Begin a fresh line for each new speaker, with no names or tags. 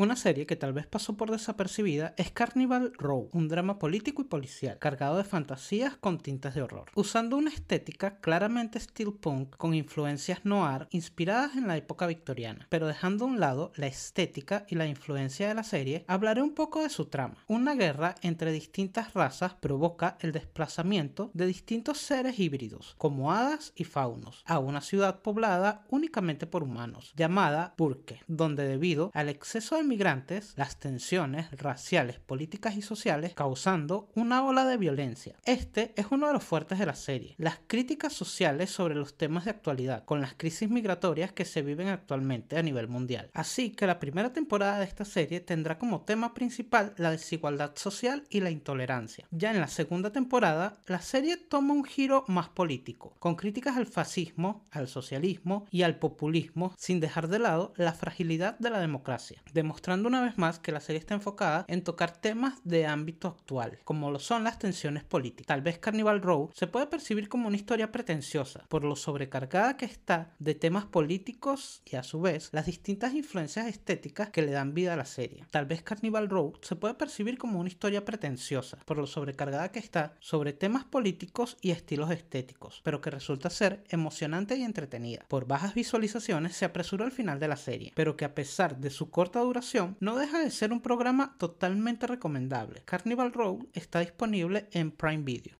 Una serie que tal vez pasó por desapercibida es Carnival Row, un drama político y policial cargado de fantasías con tintas de horror, usando una estética claramente steel con influencias noir inspiradas en la época victoriana, pero dejando a un lado la estética y la influencia de la serie, hablaré un poco de su trama. Una guerra entre distintas razas provoca el desplazamiento de distintos seres híbridos, como hadas y faunos, a una ciudad poblada únicamente por humanos, llamada Burke, donde debido al exceso de migrantes, las tensiones raciales, políticas y sociales, causando una ola de violencia. Este es uno de los fuertes de la serie, las críticas sociales sobre los temas de actualidad, con las crisis migratorias que se viven actualmente a nivel mundial. Así que la primera temporada de esta serie tendrá como tema principal la desigualdad social y la intolerancia. Ya en la segunda temporada, la serie toma un giro más político, con críticas al fascismo, al socialismo y al populismo, sin dejar de lado la fragilidad de la democracia mostrando una vez más que la serie está enfocada en tocar temas de ámbito actual, como lo son las tensiones políticas. Tal vez Carnival Road se puede percibir como una historia pretenciosa, por lo sobrecargada que está de temas políticos y a su vez las distintas influencias estéticas que le dan vida a la serie. Tal vez Carnival Road se puede percibir como una historia pretenciosa, por lo sobrecargada que está sobre temas políticos y estilos estéticos, pero que resulta ser emocionante y entretenida. Por bajas visualizaciones se apresuró el final de la serie, pero que a pesar de su corta duración, no deja de ser un programa totalmente recomendable. Carnival Row está disponible en Prime Video.